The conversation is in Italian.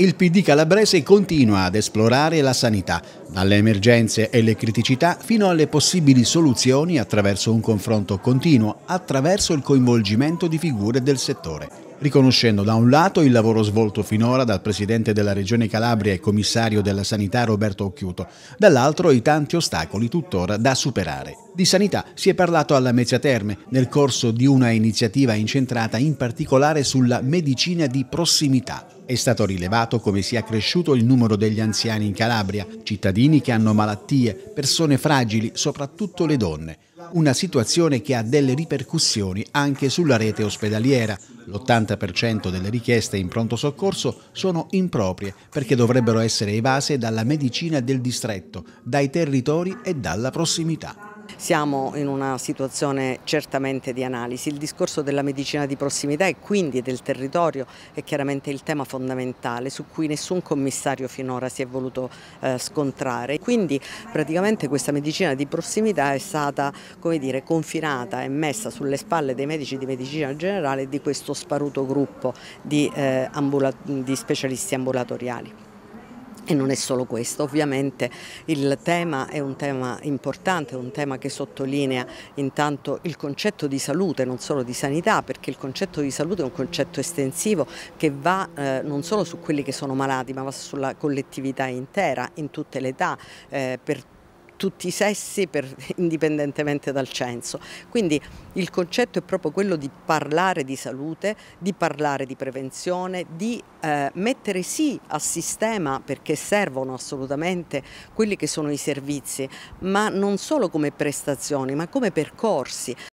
il PD calabrese continua ad esplorare la sanità, dalle emergenze e le criticità fino alle possibili soluzioni attraverso un confronto continuo, attraverso il coinvolgimento di figure del settore. Riconoscendo da un lato il lavoro svolto finora dal Presidente della Regione Calabria e Commissario della Sanità Roberto Occhiuto, dall'altro i tanti ostacoli tuttora da superare. Di sanità si è parlato alla Mezia Terme nel corso di una iniziativa incentrata in particolare sulla medicina di prossimità è stato rilevato come sia cresciuto il numero degli anziani in Calabria, cittadini che hanno malattie, persone fragili, soprattutto le donne. Una situazione che ha delle ripercussioni anche sulla rete ospedaliera. L'80% delle richieste in pronto soccorso sono improprie perché dovrebbero essere evase dalla medicina del distretto, dai territori e dalla prossimità. Siamo in una situazione certamente di analisi, il discorso della medicina di prossimità e quindi del territorio è chiaramente il tema fondamentale su cui nessun commissario finora si è voluto eh, scontrare. Quindi praticamente questa medicina di prossimità è stata dire, confinata e messa sulle spalle dei medici di medicina generale e di questo sparuto gruppo di, eh, di specialisti ambulatoriali. E non è solo questo, ovviamente il tema è un tema importante, un tema che sottolinea intanto il concetto di salute, non solo di sanità, perché il concetto di salute è un concetto estensivo che va eh, non solo su quelli che sono malati, ma va sulla collettività intera, in tutte le età, eh, per tutti tutti i sessi per, indipendentemente dal censo. Quindi il concetto è proprio quello di parlare di salute, di parlare di prevenzione, di eh, mettere sì a sistema perché servono assolutamente quelli che sono i servizi, ma non solo come prestazioni ma come percorsi,